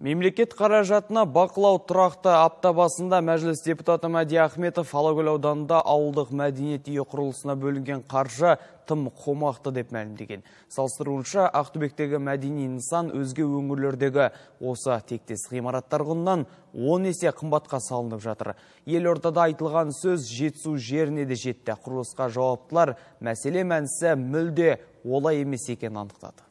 Мемлекет қаражатына бақылау тұрақты апта басында мәжіліс депутаты Мәди Ахметов Алакөл ауданында ауылдық мәдениет үйі құрылысына бөлінген қаржы тым қомақты деп мәлімдеген. Салыстыруынша Ақтөбектегі мәдени нысан өзге өңірлердегі осы тектес ғимараттар құнынан 10 есе қымбатқа салынып жатыр. Ел ортада айтылған сөз жетсу жеріне де жетті. Құрылысқа жауаптылар мәселе мәнісі мүлде олай емес екенін анықтады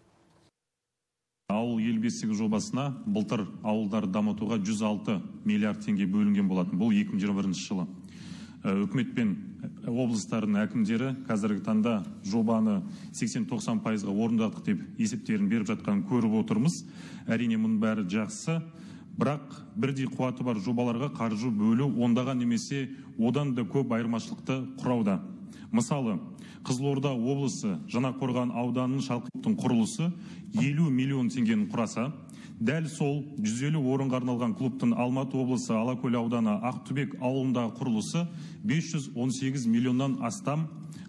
ел бесігі жобасына былтыр ауылдарды дамытуға 106 миллиард теңге бөлінген болатын бұл 2021 жылы ә, үкімет пен облыстардың әкімдері қазіргі таңда жобаны 80-90 пайызға орындадық деп есептерін беріп жатқанын көріп отырмыз әрине мұның бәрі жақсы бірақ бірдей қуаты бар жобаларға қаржы бөлу ондаған немесе одан да көп айырмашылықты құрауда мысалы қызылорда облысы қорған ауданының шалқыттың құрылысы 50 миллион теңгені құраса дәл сол 150 орынға арналған клубтың алматы облысы алакөл ауданы ақтүбек ауылындағы құрылысы 518 миллионнан астам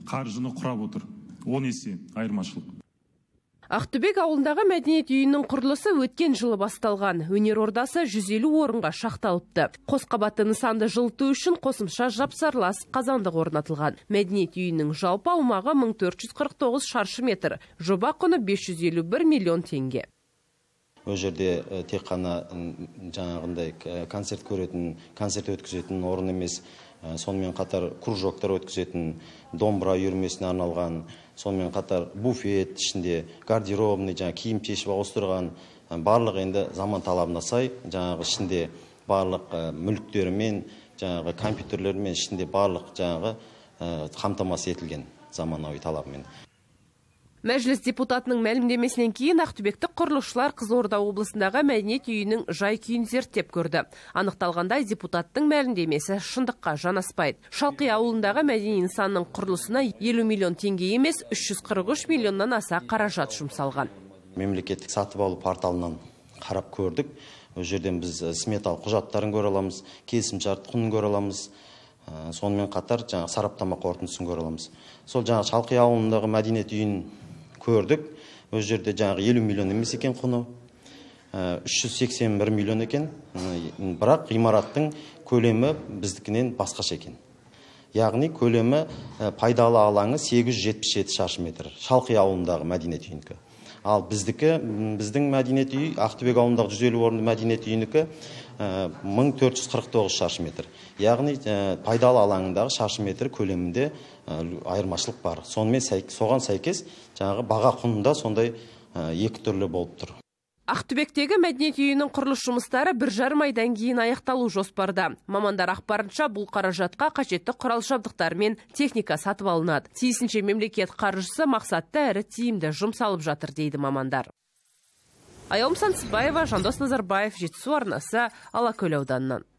қаржыны құрап отыр он есе айырмашылық ақтөбек ауылындағы мәдениет үйінің құрылысы өткен жылы басталған өнер ордасы 150 орынға шақталыпты қосқабатты нысанды жылыту үшін қосымша жапсарлас қазандық орнатылған мәдениет үйінің жалпы аумағы 1449 шаршы метр жоба құны 551 миллион теңге ол жерде э, тек қана жаңағындай э, концерт көретін концерт өткізетін орын емес э, сонымен қатар кружоктар өткізетін домбыра үйірмесіне арналған сонымен қатар буфет ішінде гардеробный жаңағы киім шешіп ауыстырған барлық енді заман талабына сай жаңағы ішінде барлық мүліктерімен жаңағы компьютерлермен ішінде барлық жаңағы қамтамасыз етілген заманауи талабымен мәжіліс депутатының мәлімдемесінен кейін ақтөбектік құрылысшылар қызылорда облысындағы мәдениет үйінің жай күйін зерттеп көрді анықталғандай депутаттың мәлімдемесі шындыққа жанаспайды шалқи ауылындағы мәдени нысанның құрылысына елу миллион теңге емес үш жүз қырық үш миллионнан аса қаражат жұмсалған мемлекеттік сатып алу порталынан қарап көрдік ол жерден біз э, сметалық құжаттарын көре аламыз келісімшарт құнын көре аламыз э, сонымен қатар жаңағы сараптама қорытындысын көре аламыз сол жаңағы шалқи ауылындағы мәдениет үйін көрдік ол жерде жаңағы елу миллион емес екен құны ә, үш жүз сексен бір миллион екен бірақ ғимараттың көлемі біздікінен басқаша екен яғни көлемі ә, пайдалы алаңы 877 шаршы метр шалқи ауылындағы мәдениет үйінікі ал біздікі біздің мәдениет үйі ақтөбе ауылындағы жүз елу орынды мәдениет үйінікі э, мың төрт жүз қырық тоғыз шаршы метр яғни э, пайдалы алаңындағы шаршы метр көлемінде э, айырмашылық бар сонымен соған сәйкес жаңағы баға құнында сондай екі түрлі болып тұр ақтүбектегі мәдениет үйінің құрылыс жұмыстары бір жарым айдан кейін аяқталу жоспарда мамандар ақпарынша бұл қаражатқа қажетті құрал жабдықтар мен техника сатып алынады тиісінше мемлекет қаржысы мақсатты әрі тиімді жұмсалып жатыр дейді мамандар аяулым сыбаева жандос назарбаев жетісу арнасы алакөл ауданынан